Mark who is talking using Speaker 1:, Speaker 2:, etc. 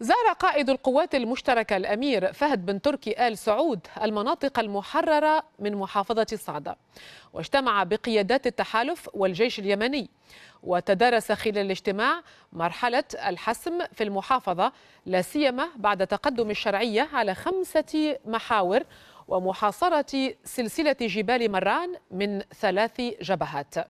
Speaker 1: زار قائد القوات المشتركة الأمير فهد بن تركي آل سعود المناطق المحررة من محافظة صعدة واجتمع بقيادات التحالف والجيش اليمني وتدارس خلال الاجتماع مرحلة الحسم في المحافظة لا سيما بعد تقدم الشرعية على خمسة محاور ومحاصرة سلسلة جبال مران من ثلاث جبهات